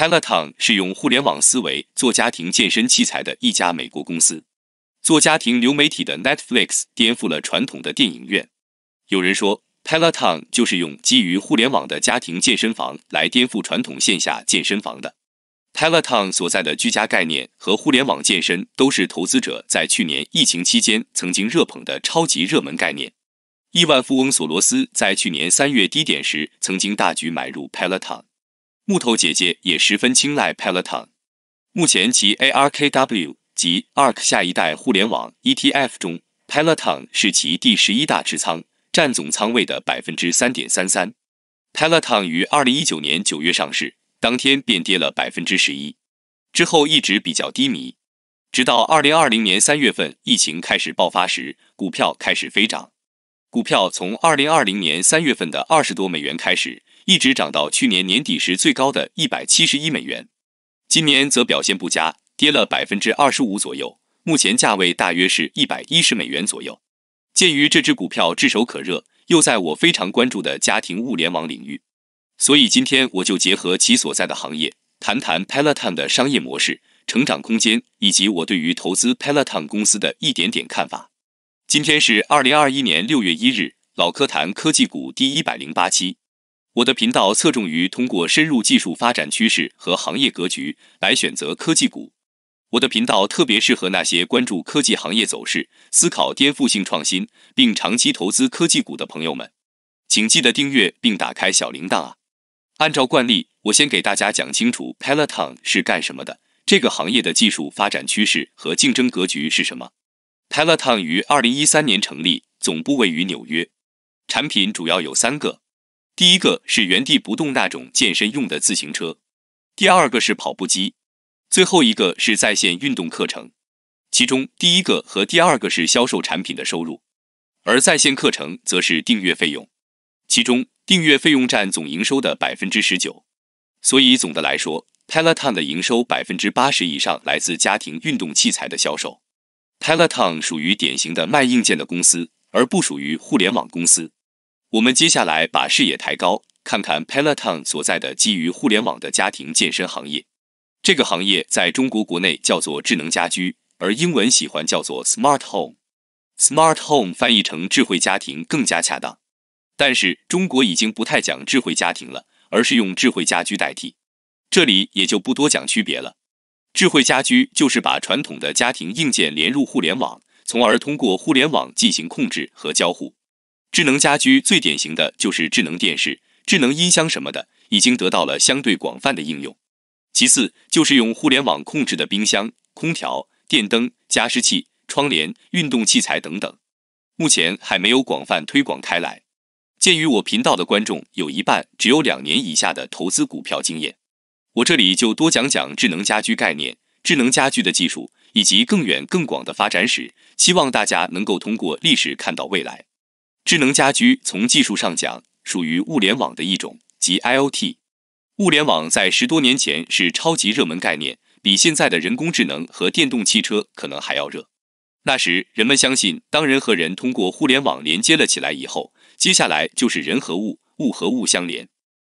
Peloton 是用互联网思维做家庭健身器材的一家美国公司，做家庭流媒体的 Netflix 颠覆了传统的电影院。有人说，Peloton 就是用基于互联网的家庭健身房来颠覆传统线下健身房的。Peloton 所在的居家概念和互联网健身都是投资者在去年疫情期间曾经热捧的超级热门概念。亿万富翁索罗斯在去年三月低点时曾经大举买入 Peloton。木头姐姐也十分青睐 Peloton，目前其 ARKW 及 a r k 下一代互联网 ETF 中，Peloton 是其第十一大持仓，占总仓位的百分之三点三三。Peloton 于二零一九年九月上市，当天便跌了百分之十一，之后一直比较低迷，直到二零二零年三月份疫情开始爆发时，股票开始飞涨，股票从二零二零年三月份的二十多美元开始。一直涨到去年年底时最高的一百七十一美元，今年则表现不佳，跌了百分之二十五左右。目前价位大约是一百一十美元左右。鉴于这只股票炙手可热，又在我非常关注的家庭物联网领域，所以今天我就结合其所在的行业，谈谈 Peloton 的商业模式、成长空间以及我对于投资 Peloton 公司的一点点看法。今天是二零二一年六月一日，老科谈科技股第一百零八期。我的频道侧重于通过深入技术发展趋势和行业格局来选择科技股。我的频道特别适合那些关注科技行业走势、思考颠覆性创新并长期投资科技股的朋友们。请记得订阅并打开小铃铛啊！按照惯例，我先给大家讲清楚 Peloton 是干什么的，这个行业的技术发展趋势和竞争格局是什么。Peloton 于2013年成立，总部位于纽约，产品主要有三个。第一个是原地不动那种健身用的自行车，第二个是跑步机，最后一个是在线运动课程。其中第一个和第二个是销售产品的收入，而在线课程则是订阅费用。其中订阅费用占总营收的百分之十九。所以总的来说，Peloton 的营收百分之八十以上来自家庭运动器材的销售。Peloton 属于典型的卖硬件的公司，而不属于互联网公司。我们接下来把视野抬高，看看 Peloton 所在的基于互联网的家庭健身行业。这个行业在中国国内叫做智能家居，而英文喜欢叫做 Smart Home。Smart Home 翻译成智慧家庭更加恰当，但是中国已经不太讲智慧家庭了，而是用智慧家居代替。这里也就不多讲区别了。智慧家居就是把传统的家庭硬件连入互联网，从而通过互联网进行控制和交互。智能家居最典型的就是智能电视、智能音箱什么的，已经得到了相对广泛的应用。其次就是用互联网控制的冰箱、空调、电灯、加湿器、窗帘、运动器材等等，目前还没有广泛推广开来。鉴于我频道的观众有一半只有两年以下的投资股票经验，我这里就多讲讲智能家居概念、智能家居的技术以及更远更广的发展史，希望大家能够通过历史看到未来。智能家居从技术上讲属于物联网的一种，即 I O T。物联网在十多年前是超级热门概念，比现在的人工智能和电动汽车可能还要热。那时人们相信，当人和人通过互联网连接了起来以后，接下来就是人和物、物和物相连。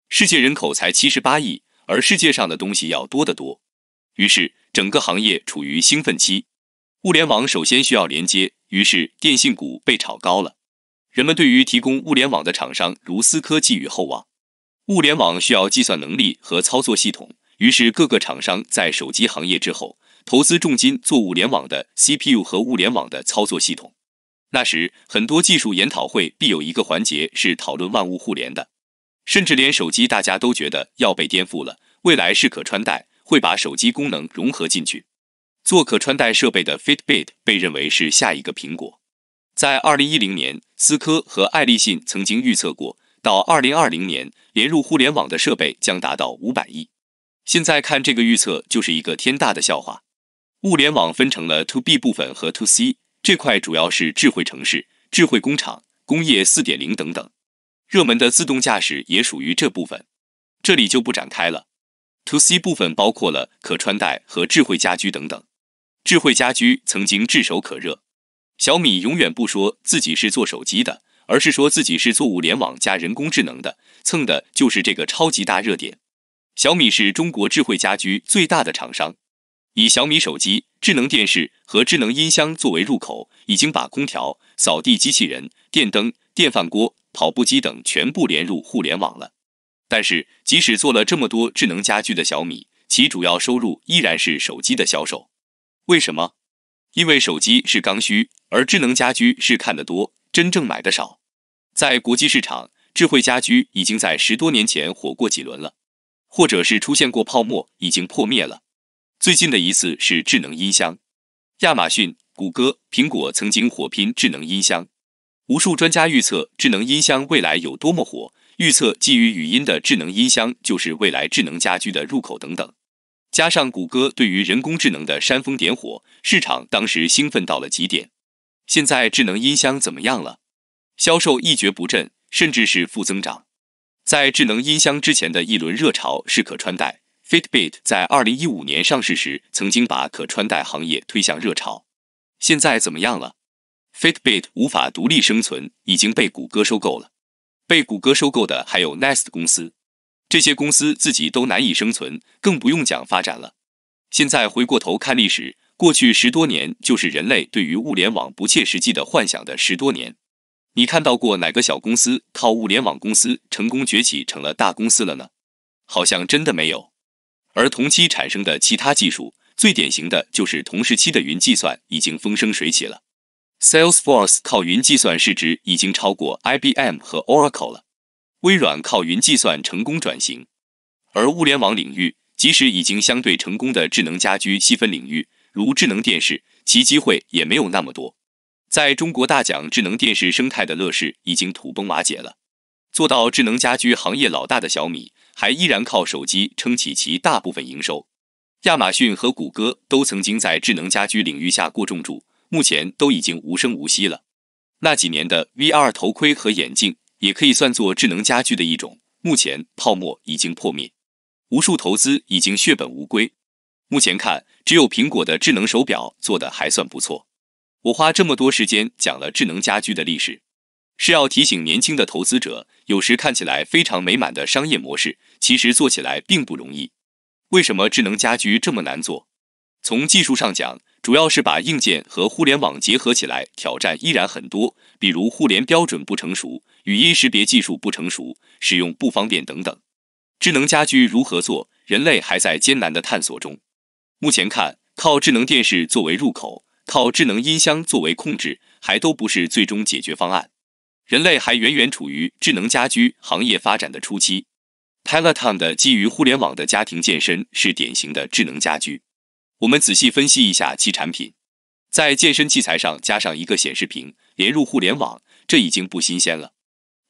世界人口才七十八亿，而世界上的东西要多得多，于是整个行业处于兴奋期。物联网首先需要连接，于是电信股被炒高了。人们对于提供物联网的厂商如思科寄予厚望。物联网需要计算能力和操作系统，于是各个厂商在手机行业之后投资重金做物联网的 CPU 和物联网的操作系统。那时，很多技术研讨会必有一个环节是讨论万物互联的，甚至连手机大家都觉得要被颠覆了，未来是可穿戴，会把手机功能融合进去。做可穿戴设备的 Fitbit 被认为是下一个苹果。在二零一零年，思科和爱立信曾经预测过，到二零二零年，连入互联网的设备将达到五百亿。现在看这个预测，就是一个天大的笑话。物联网分成了 To B 部分和 To C 这块，主要是智慧城市、智慧工厂、工业四点零等等，热门的自动驾驶也属于这部分，这里就不展开了。To C 部分包括了可穿戴和智慧家居等等。智慧家居曾经炙手可热。小米永远不说自己是做手机的，而是说自己是做物联网加人工智能的，蹭的就是这个超级大热点。小米是中国智慧家居最大的厂商，以小米手机、智能电视和智能音箱作为入口，已经把空调、扫地机器人、电灯、电饭锅、跑步机等全部连入互联网了。但是，即使做了这么多智能家居的小米，其主要收入依然是手机的销售。为什么？因为手机是刚需，而智能家居是看得多，真正买的少。在国际市场，智慧家居已经在十多年前火过几轮了，或者是出现过泡沫，已经破灭了。最近的一次是智能音箱，亚马逊、谷歌、苹果曾经火拼智能音箱，无数专家预测智能音箱未来有多么火，预测基于语音的智能音箱就是未来智能家居的入口等等。加上谷歌对于人工智能的煽风点火，市场当时兴奋到了极点。现在智能音箱怎么样了？销售一蹶不振，甚至是负增长。在智能音箱之前的一轮热潮是可穿戴，Fitbit 在二零一五年上市时曾经把可穿戴行业推向热潮。现在怎么样了？Fitbit 无法独立生存，已经被谷歌收购了。被谷歌收购的还有 Nest 公司。这些公司自己都难以生存，更不用讲发展了。现在回过头看历史，过去十多年就是人类对于物联网不切实际的幻想的十多年。你看到过哪个小公司靠物联网公司成功崛起成了大公司了呢？好像真的没有。而同期产生的其他技术，最典型的就是同时期的云计算已经风生水起了，Salesforce 靠云计算市值已经超过 IBM 和 Oracle 了。微软靠云计算成功转型，而物联网领域，即使已经相对成功的智能家居细分领域，如智能电视，其机会也没有那么多。在中国大奖，智能电视生态的乐视已经土崩瓦解了，做到智能家居行业老大的小米还依然靠手机撑起其大部分营收。亚马逊和谷歌都曾经在智能家居领域下过重注，目前都已经无声无息了。那几年的 VR 头盔和眼镜。也可以算作智能家居的一种。目前泡沫已经破灭，无数投资已经血本无归。目前看，只有苹果的智能手表做的还算不错。我花这么多时间讲了智能家居的历史，是要提醒年轻的投资者，有时看起来非常美满的商业模式，其实做起来并不容易。为什么智能家居这么难做？从技术上讲，主要是把硬件和互联网结合起来，挑战依然很多，比如互联标准不成熟。语音识别技术不成熟，使用不方便等等。智能家居如何做？人类还在艰难的探索中。目前看，靠智能电视作为入口，靠智能音箱作为控制，还都不是最终解决方案。人类还远远处于智能家居行业发展的初期。Peloton 的基于互联网的家庭健身是典型的智能家居。我们仔细分析一下其产品，在健身器材上加上一个显示屏，连入互联网，这已经不新鲜了。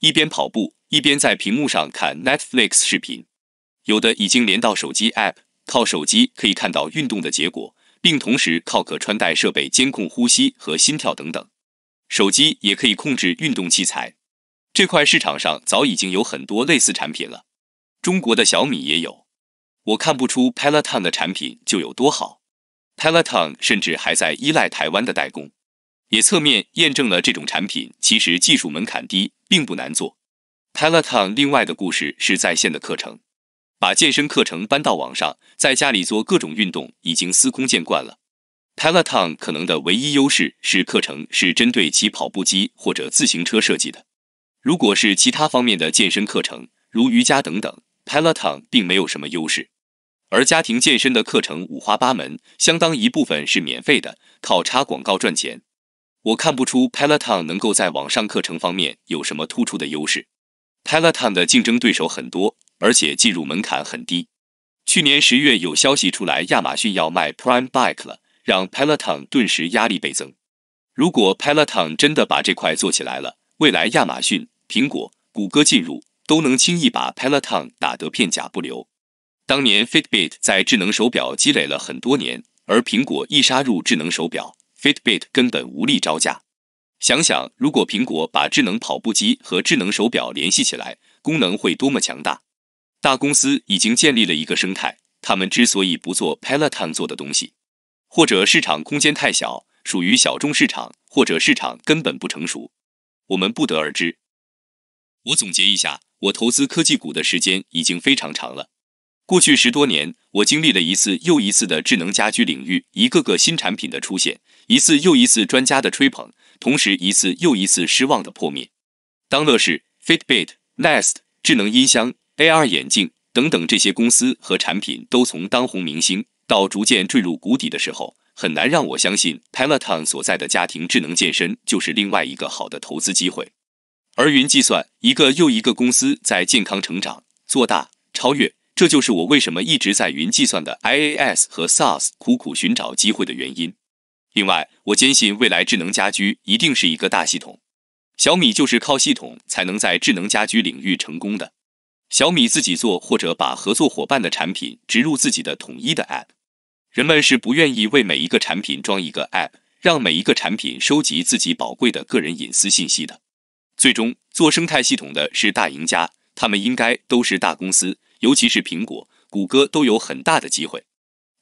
一边跑步一边在屏幕上看 Netflix 视频，有的已经连到手机 App，靠手机可以看到运动的结果，并同时靠可穿戴设备监控呼吸和心跳等等。手机也可以控制运动器材，这块市场上早已经有很多类似产品了，中国的小米也有。我看不出 Peloton 的产品就有多好，Peloton 甚至还在依赖台湾的代工，也侧面验证了这种产品其实技术门槛低。并不难做。Peloton 另外的故事是在线的课程，把健身课程搬到网上，在家里做各种运动已经司空见惯了。Peloton 可能的唯一优势是课程是针对骑跑步机或者自行车设计的。如果是其他方面的健身课程，如瑜伽等等，Peloton 并没有什么优势。而家庭健身的课程五花八门，相当一部分是免费的，靠插广告赚钱。我看不出 Peloton 能够在网上课程方面有什么突出的优势。Peloton 的竞争对手很多，而且进入门槛很低。去年十月有消息出来，亚马逊要卖 Prime Bike 了，让 Peloton 顿时压力倍增。如果 Peloton 真的把这块做起来了，未来亚马逊、苹果、谷歌进入都能轻易把 Peloton 打得片甲不留。当年 Fitbit 在智能手表积累了很多年，而苹果一杀入智能手表。Fitbit 根本无力招架。想想，如果苹果把智能跑步机和智能手表联系起来，功能会多么强大！大公司已经建立了一个生态，他们之所以不做 Peloton 做的东西，或者市场空间太小，属于小众市场，或者市场根本不成熟，我们不得而知。我总结一下，我投资科技股的时间已经非常长了。过去十多年，我经历了一次又一次的智能家居领域一个个新产品的出现。一次又一次专家的吹捧，同时一次又一次失望的破灭。当乐视、Fitbit、Nest、智能音箱、AR 眼镜等等这些公司和产品都从当红明星到逐渐坠入谷底的时候，很难让我相信 Peloton 所在的家庭智能健身就是另外一个好的投资机会。而云计算，一个又一个公司在健康成长、做大、超越，这就是我为什么一直在云计算的 i a s 和 SaaS 苦苦寻找机会的原因。另外，我坚信未来智能家居一定是一个大系统，小米就是靠系统才能在智能家居领域成功的。小米自己做，或者把合作伙伴的产品植入自己的统一的 App，人们是不愿意为每一个产品装一个 App，让每一个产品收集自己宝贵的个人隐私信息的。最终，做生态系统的是大赢家，他们应该都是大公司，尤其是苹果、谷歌都有很大的机会。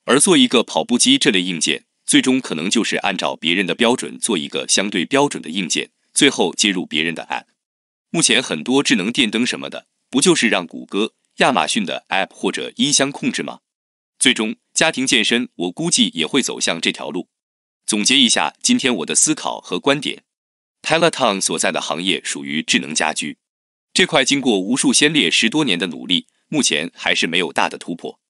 而做一个跑步机这类硬件。最终可能就是按照别人的标准做一个相对标准的硬件，最后接入别人的 app。目前很多智能电灯什么的，不就是让谷歌、亚马逊的 app 或者音箱控制吗？最终家庭健身，我估计也会走向这条路。总结一下今天我的思考和观点：Peloton 所在的行业属于智能家居这块，经过无数先烈十多年的努力，目前还是没有大的突破。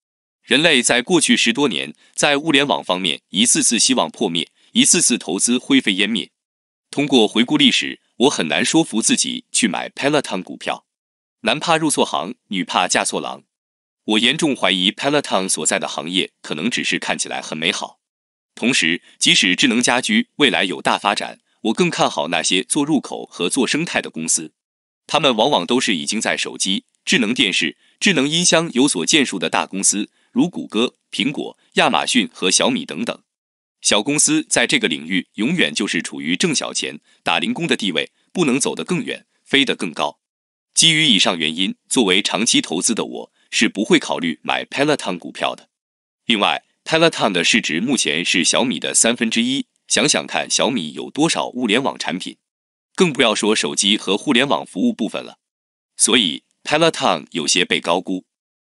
人类在过去十多年在物联网方面一次次希望破灭，一次次投资灰飞烟灭。通过回顾历史，我很难说服自己去买 Peloton 股票。男怕入错行，女怕嫁错郎。我严重怀疑 Peloton 所在的行业可能只是看起来很美好。同时，即使智能家居未来有大发展，我更看好那些做入口和做生态的公司。他们往往都是已经在手机、智能电视、智能音箱有所建树的大公司。如谷歌、苹果、亚马逊和小米等等，小公司在这个领域永远就是处于挣小钱、打零工的地位，不能走得更远、飞得更高。基于以上原因，作为长期投资的我是不会考虑买 Peloton 股票的。另外，Peloton 的市值目前是小米的三分之一，想想看小米有多少物联网产品，更不要说手机和互联网服务部分了。所以 Peloton 有些被高估。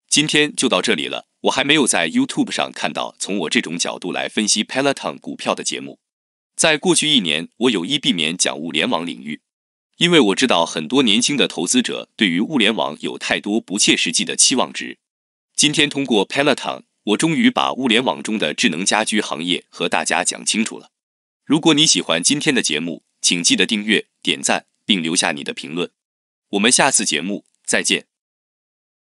今天就到这里了。我还没有在 YouTube 上看到从我这种角度来分析 Peloton 股票的节目。在过去一年，我有意避免讲物联网领域，因为我知道很多年轻的投资者对于物联网有太多不切实际的期望值。今天通过 Peloton，我终于把物联网中的智能家居行业和大家讲清楚了。如果你喜欢今天的节目，请记得订阅、点赞并留下你的评论。我们下次节目再见。